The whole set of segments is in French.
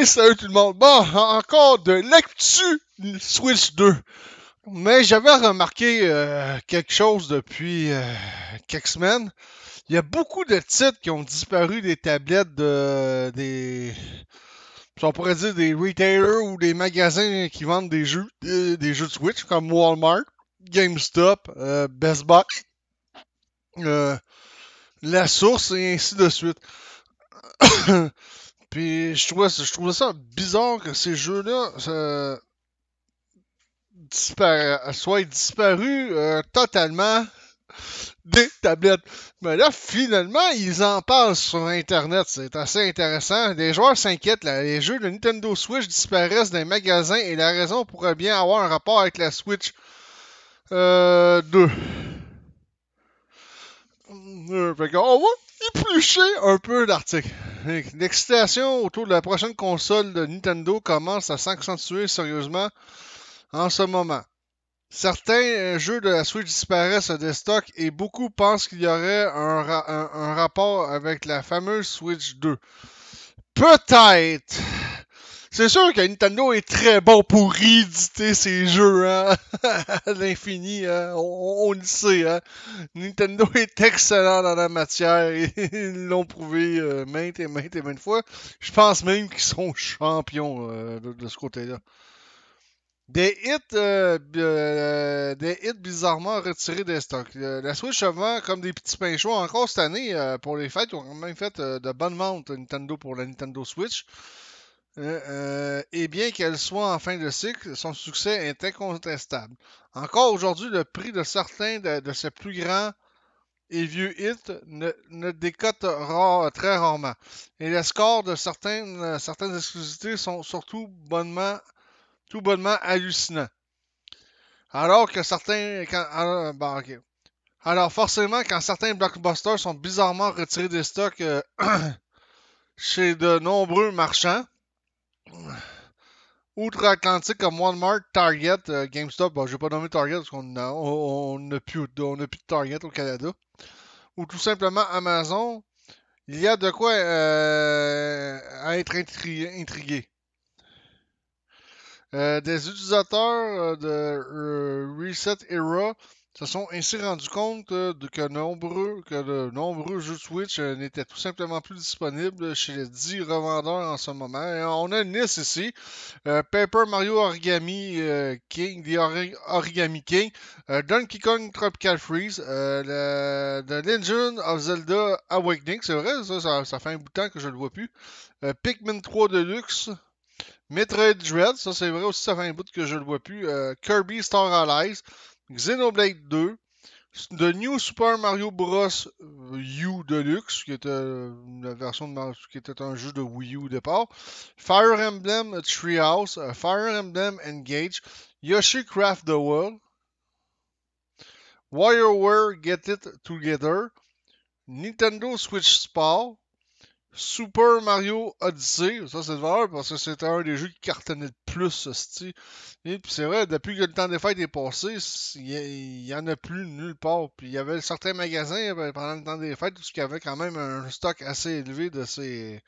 Et salut tout le monde! Bon, encore de l'actu Switch 2. Mais j'avais remarqué euh, quelque chose depuis euh, quelques semaines. Il y a beaucoup de titres qui ont disparu des tablettes de, des. On pourrait dire des retailers ou des magasins qui vendent des jeux, euh, des, jeux de Switch comme Walmart, GameStop, Best Buy, La Source et ainsi de suite. Puis je trouvais, je ça bizarre que ces jeux-là euh, soient disparus euh, totalement des tablettes. Mais là, finalement, ils en parlent sur Internet. C'est assez intéressant. Les joueurs s'inquiètent. Les jeux de Nintendo Switch disparaissent des magasins et la raison pourrait bien avoir un rapport avec la Switch 2. Euh, euh, on un peu l'article. L'excitation autour de la prochaine console de Nintendo commence à s'accentuer sérieusement en ce moment. Certains euh, jeux de la Switch disparaissent des stocks et beaucoup pensent qu'il y aurait un rapport avec la fameuse Switch 2. Peut-être, c'est sûr que Nintendo est très bon pour rééditer ses jeux hein. à l'infini. Hein. On, le sait. Hein. Nintendo est excellent dans la matière. Ils l'ont prouvé euh, maintes et maintes et maintes fois. Je pense même qu'ils sont champions euh, de, ce côté-là. Des hits, euh, des hits bizarrement retirés des stocks. la Switch vend comme des petits pains chauds. Encore cette année, pour les fêtes, ils ont quand même fait de bonnes ventes Nintendo pour la Nintendo Switch. Euh, euh, et bien qu'elle soit en fin de cycle, son succès est incontestable. Encore aujourd'hui, le prix de certains de, ses plus grands et vieux hits ne, ne décote très rarement. Et les scores de certaines, euh, certaines exclusivités sont surtout bonnement, tout bonnement hallucinants. Alors que certains. alors, forcément, quand certains blockbusters sont bizarrement retirés des stocks chez de nombreux marchands, Outre-Atlantique comme Walmart, Target, euh, GameStop, bon, je vais pas nommer Target parce qu'on n'a on, plus, de Target au Canada. Ou tout simplement Amazon, il y a de quoi euh, être intrigué. Euh, des utilisateurs de Reset Era se sont ainsi rendus compte que, de nombreux jeux Switch euh, n'étaient tout simplement plus disponibles chez les 10 revendeurs en ce moment. on a Nice ici, euh, Paper Mario Origami euh, King, The Origami King, Donkey Kong Tropical Freeze, The Legend of Zelda Awakening, c'est vrai, ça, fait un bout de temps que je ne le vois plus, Pikmin 3 Deluxe, Metroid Dread, ça c'est vrai aussi, ça fait un bout que je ne le vois plus, Kirby Star Allies, Xenoblade 2, The New Super Mario Bros. U Deluxe, qui était euh, version de qui était un jeu de Wii U au départ, Fire Emblem Treehouse, euh, Fire Emblem Engage, Yoshi Craft the World, Wireware Get It Together, Nintendo Switch Sport, Super Mario Odyssey, ça c'est de valeur parce que c'était un des jeux qui cartonnait le plus, style. Et puis c'est vrai, depuis que le temps des fêtes est passé, il n'y en a plus nulle part. Puis il y avait certains magasins ben, pendant le temps des fêtes qui avaient quand même un stock assez élevé de ces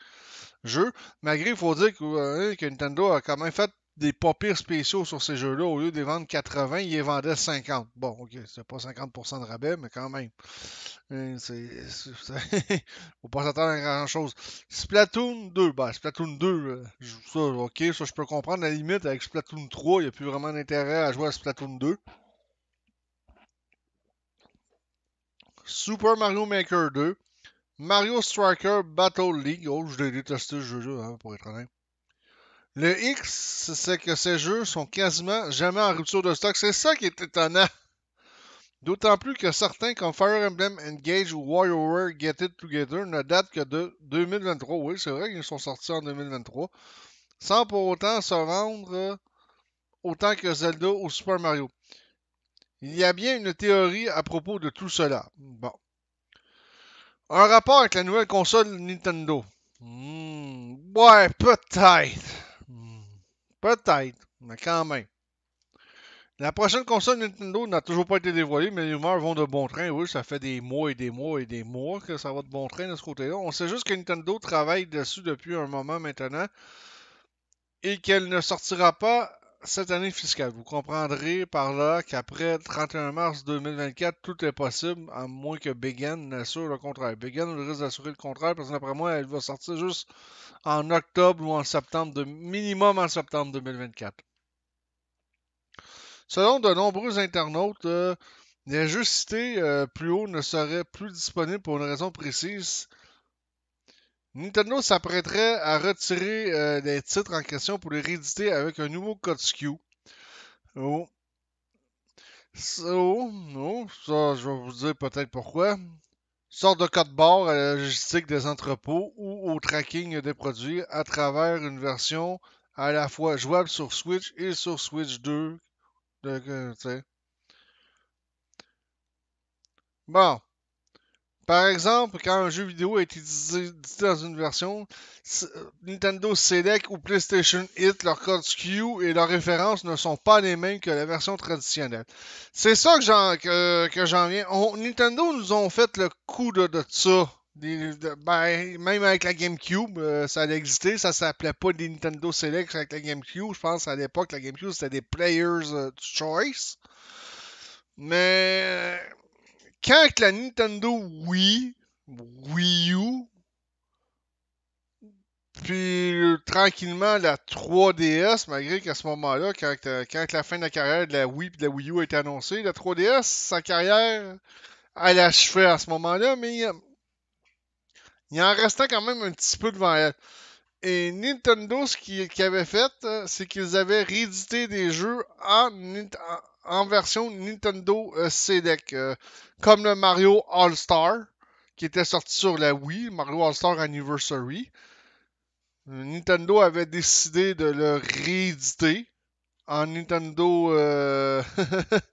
jeux. Malgré, il faut dire que, hein, Nintendo a quand même fait des pas pires spéciaux sur ces jeux-là. Au lieu de les vendre 80, ils les vendaient 50. Bon, ok, c'est pas 50% de rabais, mais quand même. Hein, c'est, ne faut pas s'attendre à grand chose. Splatoon 2, bah ben, Splatoon 2, euh, ça, ok, ça je peux comprendre. la limite, avec Splatoon 3, il n'y a plus vraiment d'intérêt à jouer à Splatoon 2. Super Mario Maker 2, Mario Striker Battle League, oh je l'ai détesté ce jeu-là, hein, pour être honnête. Le X, c'est que ces jeux sont quasiment jamais en rupture de stock. C'est ça qui est étonnant. D'autant plus que certains comme Fire Emblem Engage ou WarioWare Get It Together ne datent que de 2023. Oui, c'est vrai qu'ils sont sortis en 2023. Sans pour autant se rendre euh, autant que Zelda ou Super Mario. Il y a bien une théorie à propos de tout cela. Bon. Un rapport avec la nouvelle console Nintendo. Hmm. ouais, peut-être. Hmm. Peut-être, mais quand même. La prochaine console Nintendo n'a toujours pas été dévoilée, mais les humeurs vont de bon train. Oui, ça fait des mois et des mois et des mois que ça va de bon train de ce côté-là. On sait juste que Nintendo travaille dessus depuis un moment maintenant et qu'elle ne sortira pas cette année fiscale. Vous comprendrez par là qu'après 31 mars 2024, tout est possible, à moins que Began n'assure le contraire. Began risque d'assurer le contraire parce qu'après moi, elle va sortir juste en octobre ou en septembre, de, minimum en septembre 2024. Selon de nombreux internautes, euh, les jeux cités euh, plus haut ne seraient plus disponibles pour une raison précise. Nintendo s'apprêterait à retirer euh, les titres en question pour les rééditer avec un nouveau code SKU. Oh. oh. oh, ça, je vais vous dire peut-être pourquoi. Sorte de code barre à la logistique des entrepôts ou au tracking des produits à travers une version à la fois jouable sur Switch et sur Switch 2 Bon. Par exemple, quand un jeu vidéo est édité dans une version, euh, Nintendo Select ou PlayStation Hit, leur code SKU et leurs références ne sont pas les mêmes que la version traditionnelle. C'est ça que j'en, que, j'en viens. Nintendo nous ont fait le coup de, de ça ben, même avec la GameCube, euh, ça allait exister. Ça s'appelait pas des Nintendo Select avec la GameCube. Je pense à l'époque, la GameCube, c'était des Players euh, Choice. Mais quand la Nintendo Wii, Wii U, puis euh, tranquillement la 3DS, malgré qu'à ce moment-là, quand, quand, la fin de la carrière de la Wii et de la Wii U a été annoncée, la 3DS, sa carrière, elle achevait à ce moment-là, mais il en restait quand même un petit peu devant elle. Et Nintendo, ce qu'ils avaient fait, euh, c'est qu'ils avaient réédité des jeux en, version Nintendo CDEC, euh, euh, comme le Mario All-Star, qui était sorti sur la Wii, Mario All-Star Anniversary. Nintendo avait décidé de le rééditer en Nintendo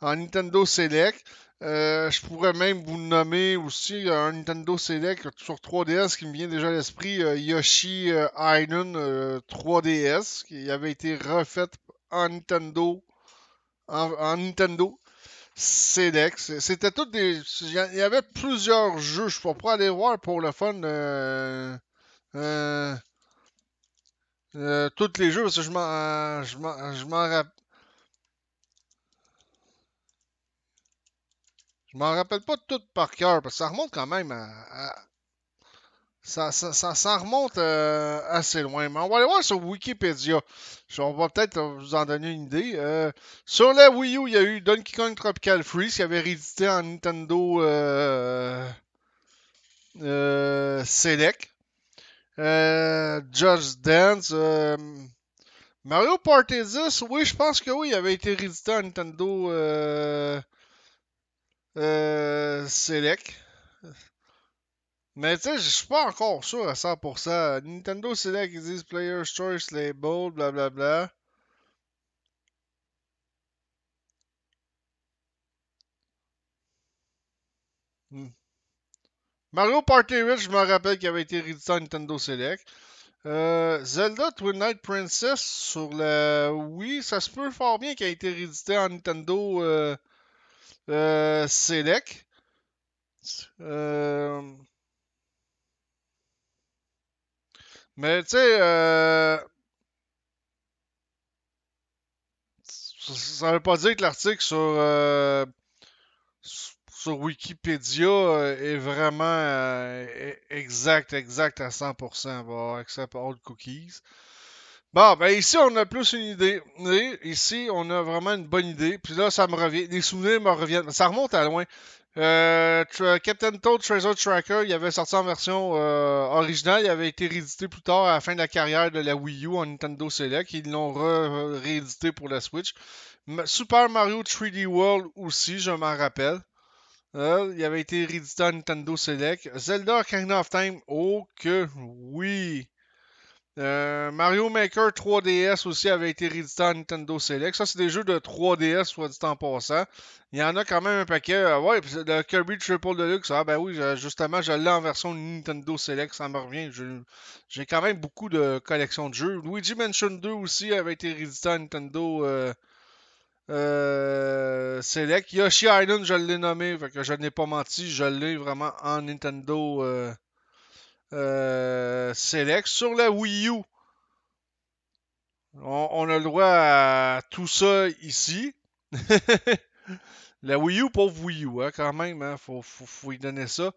en Nintendo Select. Euh, je pourrais même vous nommer aussi un euh, Nintendo Select euh, sur 3DS qui me vient déjà à l'esprit, Yoshi Island 3DS, qui avait été refait en Nintendo, en, Nintendo Select. C'était tout des... Il y avait plusieurs jeux, je ne pourrais pas aller voir pour le fun. tous les jeux, parce que je m'en rappelle Je m'en rappelle pas tout par cœur, parce que ça remonte quand même à. Ça, ça, ça, remonte euh, assez loin. Mais on va aller voir sur Wikipédia. On va peut-être vous en donner une idée. Euh, sur la Wii U, il y a eu Donkey Kong Tropical Freeze qui avait réédité en Nintendo euh, euh Select. Just Dance. Mario Party oui, je pense que oui, il avait été réédité en Nintendo euh, Select. Mais tu sais, je suis pas encore sûr à 100%. Nintendo Select, ils disent Player's Choice Label, blablabla. Bla, hmm. bla. Mario Party 8, je me rappelle qu'il avait été réédité en Nintendo Select. Euh, Zelda Twin Night Princess sur la Wii, ça se peut fort bien qu'il ait été réédité en Nintendo euh, euh, euh, Mais tu sais, euh, ça ne veut pas dire que l'article sur, euh, sur Wikipédia est vraiment e-, exact, exact à 100%. On va all cookies. Bon, ben ici, on a plus une idée. ici, on a vraiment une bonne idée. Puis là, ça me revient. Les souvenirs me reviennent. Ça remonte à loin. Euh, Captain Toad Treasure Tracker, il avait sorti en version euh, originale, il avait été réédité plus tard à la fin de la carrière de la Wii U en Nintendo Select. Ils l'ont réédité pour la Switch. Super Mario 3D World aussi, je m'en rappelle. Euh, il avait été réédité en Nintendo Select. Zelda Ocarina of Time, oh que oui! Euh, Mario Maker 3DS aussi avait été réédité à Nintendo Select. Ça, c'est des jeux de 3DS, soit dit en passant. Il y en a quand même un paquet. Euh, ouais, le Kirby Triple Deluxe. Ah, ben oui, justement, je l'ai en version Nintendo Select. Ça me revient. J'ai quand même beaucoup de collections de jeux. Luigi Mansion 2 aussi avait été réédité à Nintendo euh, Select. Yoshi Island, je l'ai nommé. que je n'ai pas menti. Je l'ai vraiment en Nintendo euh, Select sur la Wii U. On, a le droit à tout ça ici. la Wii U, pauvre Wii U, hein, quand même, hein, faut, faut, y donner ça.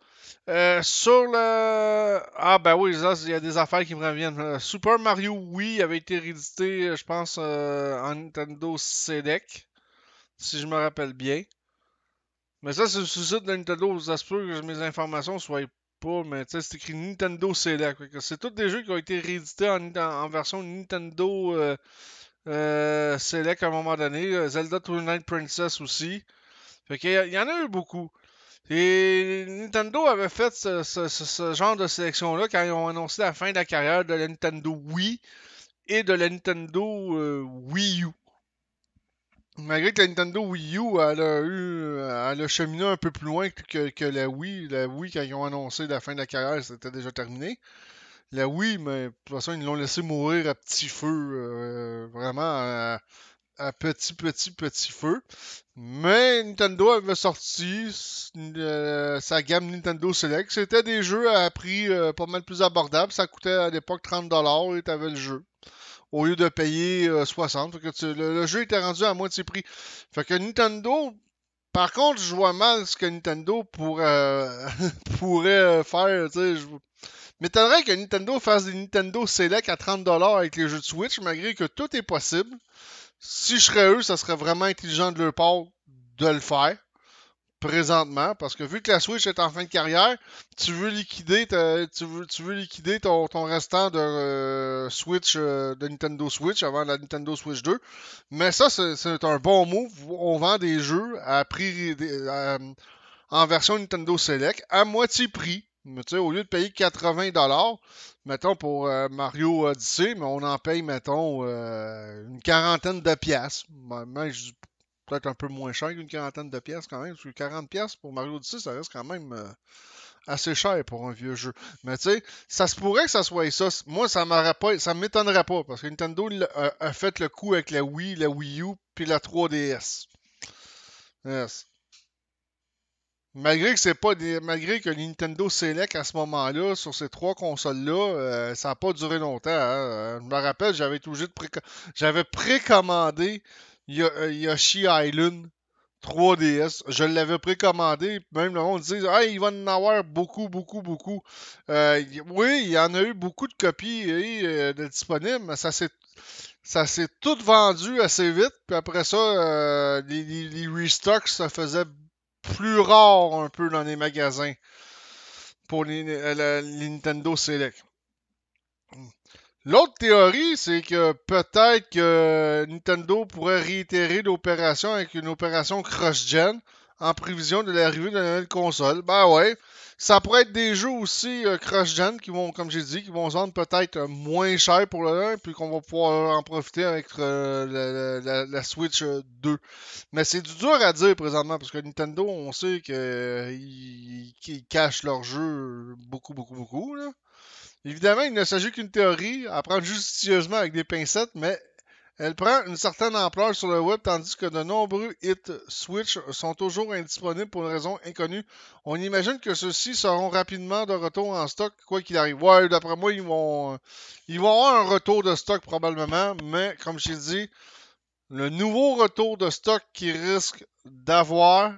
Euh, sur le. Ah, ben oui, il y a des affaires qui me reviennent. Euh, Super Mario Wii avait été réédité, je pense, en Nintendo Select, si je me rappelle bien. Mais ça, c'est le site de Nintendo. Ça se que mes informations soient pas, mais c'est écrit Nintendo Select. C'est tous des jeux qui ont été réédités en, version Nintendo euh, euh, Select à un moment donné. Zelda Twilight Princess aussi. Fait y, en a eu beaucoup. Et Nintendo avait fait ce, genre de sélection-là quand ils ont annoncé la fin de la carrière de la Nintendo Wii et de la Nintendo euh, Wii U. Malgré que la Nintendo Wii U, elle a, eu, euh, elle a cheminé un peu plus loin que, la Wii. La Wii, quand ils ont annoncé la fin de la carrière, c'était déjà terminé. La Wii, mais de toute façon, ils l'ont laissé mourir à petit feu. Euh, vraiment à, petit, petit, petit feu. Mais Nintendo avait sorti euh, sa gamme Nintendo Select. C'était des jeux à prix pas mal plus abordable. Ça coûtait à l'époque 30$ et t'avais le jeu au lieu de payer 60. Euh, le, jeu était rendu à moitié prix. Fait que Nintendo, par contre, je vois mal ce que Nintendo euh, pourrait pourrait euh, faire. Je... m'étonnerais que Nintendo fasse des Nintendo Select à 30$ avec les jeux de Switch, malgré que tout est possible. Si je serais eux, ça serait vraiment intelligent de leur part de le faire présentement, parce que vu que la Switch est en fin de carrière, tu veux liquider, tu veux, liquider ton, restant de euh, Switch, euh, de Nintendo Switch avant la Nintendo Switch 2. Mais ça, c'est un bon move. On vend des jeux à prix, euh, en version Nintendo Select à moitié prix. au lieu de payer 80$, mettons pour Mario Odyssey, mais on en paye, mettons, une quarantaine de piastres peut-être un peu moins cher qu'une quarantaine de pièces quand même. Parce que 40 pièces pour Mario Odyssey, ça reste quand même euh, assez cher pour un vieux jeu. Mais tu sais, ça se pourrait que ça soit ça. Moi, ça pas, ça m'étonnerait pas parce que Nintendo a, fait le coup avec la Wii, la Wii U puis la 3DS. Yes. Malgré que c'est pas des, malgré que Nintendo Select à ce moment-là sur ces trois consoles-là, euh, ça n'a pas duré longtemps. Hein. Je me rappelle, j'avais toujours pré... j'avais précommandé euh, Yoshi Island 3DS. Je l'avais précommandé. Même le monde disait Ah, il va en avoir beaucoup, beaucoup, beaucoup. Euh, oui, il y en a eu beaucoup de copies euh, disponibles, mais ça s'est. Ça s'est tout vendu assez vite, puis après ça, les, restocks, ça faisait plus rare un peu dans les magasins pour les Nintendo Select. L'autre théorie, c'est que peut-être que Nintendo pourrait réitérer l'opération avec une opération cross-gen en prévision de l'arrivée de la nouvelle console. Ben ouais, ça pourrait être des jeux aussi euh, cross-gen qui vont, comme j'ai dit, qui vont se vendre peut-être euh, moins cher pour le 1, puis qu'on va pouvoir en profiter avec euh, la, Switch 2. Mais c'est du dur à dire présentement, parce que Nintendo, on sait qu'ils cachent leurs jeux beaucoup, beaucoup, beaucoup. Là. Évidemment, il ne s'agit qu'une théorie à prendre judicieusement avec des pincettes, mais elle prend une certaine ampleur sur le web tandis que de nombreux hits Switch sont toujours indisponibles pour une raison inconnue. On imagine que ceux-ci seront rapidement de retour en stock, quoi qu'il arrive. Ouais, d'après moi, ils vont, ils vont avoir un retour de stock probablement, mais comme je l'ai dit, le nouveau retour de stock qu'ils risquent d'avoir,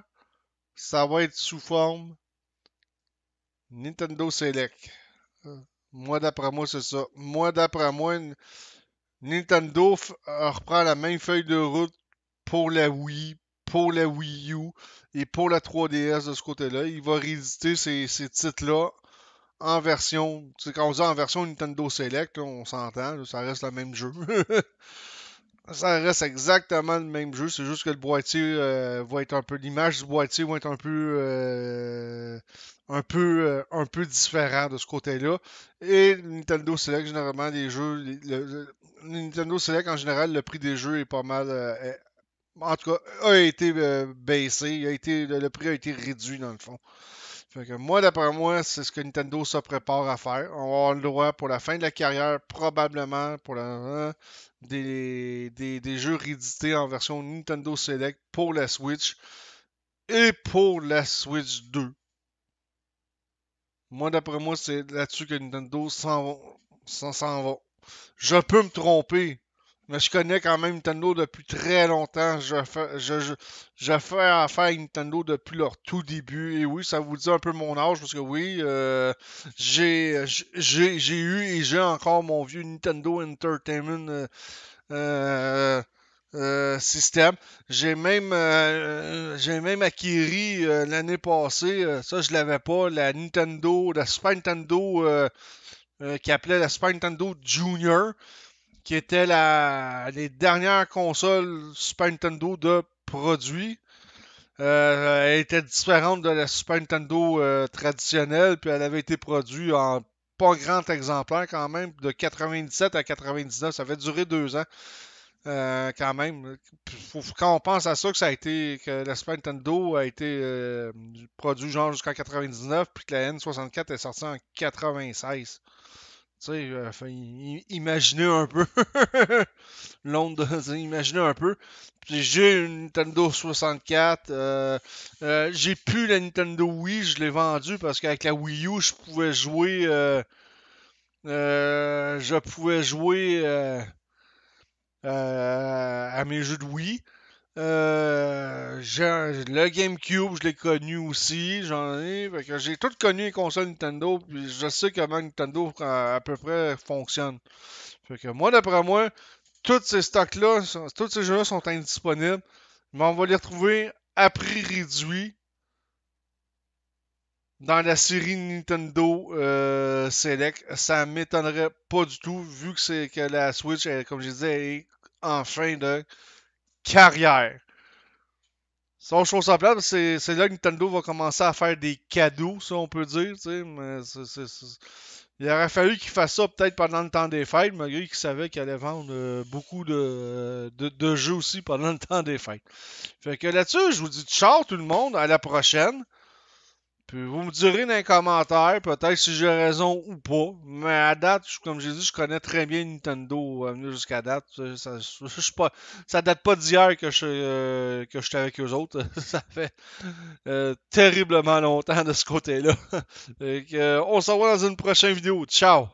ça va être sous forme Nintendo Select. Euh, moi, d'après moi, c'est ça. Moi, d'après moi, Nintendo euh, reprend la même feuille de route pour la Wii, pour la Wii U et pour la 3DS de ce côté-là. Il va rééditer ces, titres-là en version. C'est quand on en version Nintendo Select, on s'entend, ça reste le même jeu. Ça reste exactement le même jeu, c'est juste que le boîtier euh, être un peu. L'image du boîtier va être un peu. Euh, euh, un peu, différent de ce côté-là. Et Nintendo Select, généralement, les jeux. Nintendo Select, en général, le prix des jeux est pas mal. en tout cas, a été baissé. A été, le, prix a été réduit, dans le fond moi, d'après moi, c'est ce que Nintendo se prépare à faire. On va avoir le droit pour la fin de la carrière, probablement pour la, hein, des, des, des, jeux réédités en version Nintendo Select pour la Switch et pour la Switch 2. Moi, d'après moi, c'est là-dessus que Nintendo s'en va. Je peux me tromper, mais je connais quand même Nintendo depuis très longtemps. Je fais, je, affaire à Nintendo depuis leur tout début. Et oui, ça vous dit un peu mon âge parce que oui, euh, j'ai, eu et j'ai encore mon vieux Nintendo Entertainment euh, euh, euh système. J'ai même, j'ai même acquis l'année passée, ça je l'avais pas, la Nintendo, la Super Nintendo qui appelait la Super Nintendo Junior qui était la, les dernières consoles Super Nintendo de produits. Euh, elle était différente de la Super Nintendo euh, traditionnelle, puis elle avait été produite en pas grand exemplaire quand même, de 97 à 99. Ça avait duré deux ans euh, quand même. Faut, quand on pense à ça, que ça a été que la Super Nintendo a été produite jusqu'en 99, puis que la N64 est sortie en 96. Euh, tu sais, imaginez un peu l'onde, imaginez un peu. J'ai une Nintendo 64, euh, euh, j'ai plus la Nintendo Wii, je l'ai vendue parce qu'avec la Wii U, je pouvais jouer, je pouvais jouer à mes jeux de Wii. Euh, le GameCube, je l'ai connu aussi, j'en ai. Fait que j'ai tout connu les consoles Nintendo, puis je sais comment Nintendo euh, à, peu près fonctionne. Fait que moi, d'après moi, tous ces stocks-là, tous ces jeux-là sont indisponibles. Mais on va les retrouver à prix réduit dans la série Nintendo euh, Select. Ça m'étonnerait pas du tout, vu que c'est que la Switch, comme je disais, est en fin de carrière. Son chose semblable, c'est, c'est là que Nintendo va commencer à faire des cadeaux, si on peut dire. il aurait fallu qu'il fasse ça peut-être pendant le temps des fêtes, malgré qu'il savait qu'il allait vendre euh, beaucoup euh, de, de, jeux aussi pendant le temps des fêtes. Fait que là-dessus, je vous dis ciao tout le monde, à la prochaine vous me direz dans les commentaires, peut-être si j'ai raison ou pas. Mais à date, comme j'ai dit, je connais très bien Nintendo euh, jusqu'à date. Ça, ça date pas d'hier que je euh, que j'étais avec eux autres. ça fait euh, terriblement longtemps de ce côté-là. on se revoit dans une prochaine vidéo. Ciao!